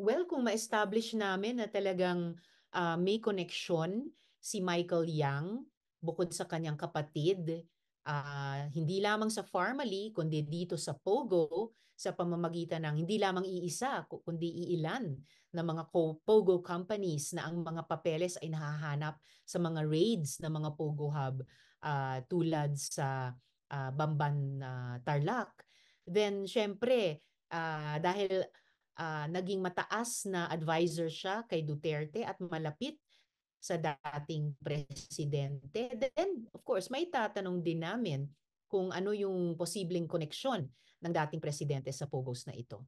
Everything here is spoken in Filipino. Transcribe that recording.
Well, kung ma-establish namin na talagang uh, may connection si Michael Yang bukod sa kanyang kapatid, uh, hindi lamang sa Farmally, kundi dito sa Pogo, sa pamamagitan ng hindi lamang iisa, kundi iilan na mga Pogo companies na ang mga papeles ay nahahanap sa mga raids ng mga Pogo Hub uh, tulad sa uh, Bamban uh, Tarlac. Then, syempre, uh, dahil uh, naging mataas na advisor siya kay Duterte at malapit sa dating presidente. Then, of course, may tatanong din namin kung ano yung posibleng koneksyon ng dating presidente sa Pogos na ito.